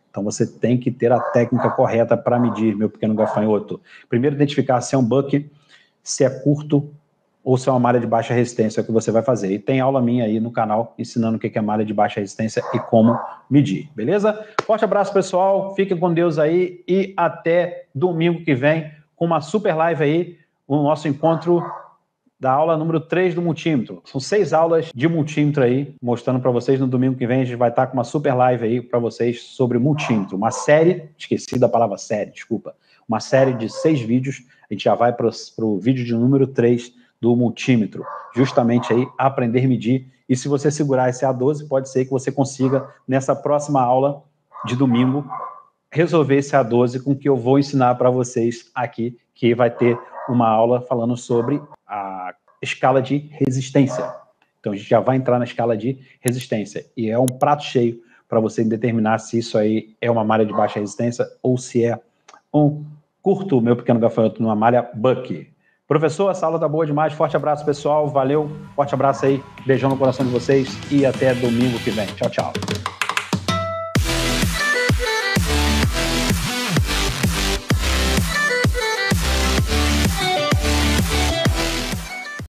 Então você tem que ter a técnica correta para medir, meu pequeno gafanhoto. Primeiro identificar se é um buck, se é curto, ou se é uma malha de baixa resistência é que você vai fazer. E tem aula minha aí no canal ensinando o que é malha de baixa resistência e como medir, beleza? Forte abraço, pessoal. Fiquem com Deus aí e até domingo que vem com uma super live aí, o nosso encontro da aula número 3 do multímetro. São seis aulas de multímetro aí, mostrando para vocês no domingo que vem. A gente vai estar tá com uma super live aí para vocês sobre multímetro. Uma série, esqueci da palavra série, desculpa. Uma série de seis vídeos. A gente já vai para o vídeo de número 3 do multímetro. Justamente aí aprender a medir. E se você segurar esse A12, pode ser que você consiga, nessa próxima aula de domingo, resolver esse A12 com que eu vou ensinar para vocês aqui, que vai ter uma aula falando sobre a escala de resistência. Então a gente já vai entrar na escala de resistência. E é um prato cheio para você determinar se isso aí é uma malha de baixa resistência ou se é um curto, meu pequeno gafanhoto, numa malha buck. Professor, essa aula tá boa demais. Forte abraço, pessoal. Valeu. Forte abraço aí. Beijão no coração de vocês e até domingo que vem. Tchau, tchau.